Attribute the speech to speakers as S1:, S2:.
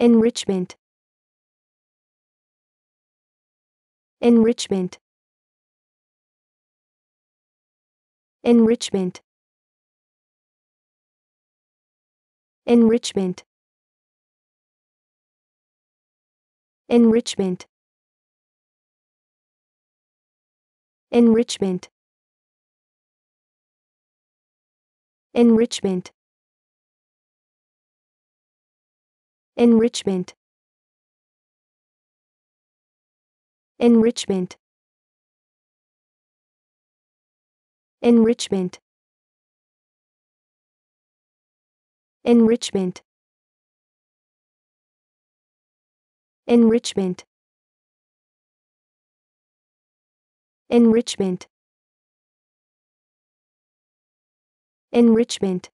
S1: enrichment enrichment enrichment enrichment enrichment enrichment enrichment enrichment enrichment enrichment enrichment enrichment enrichment enrichment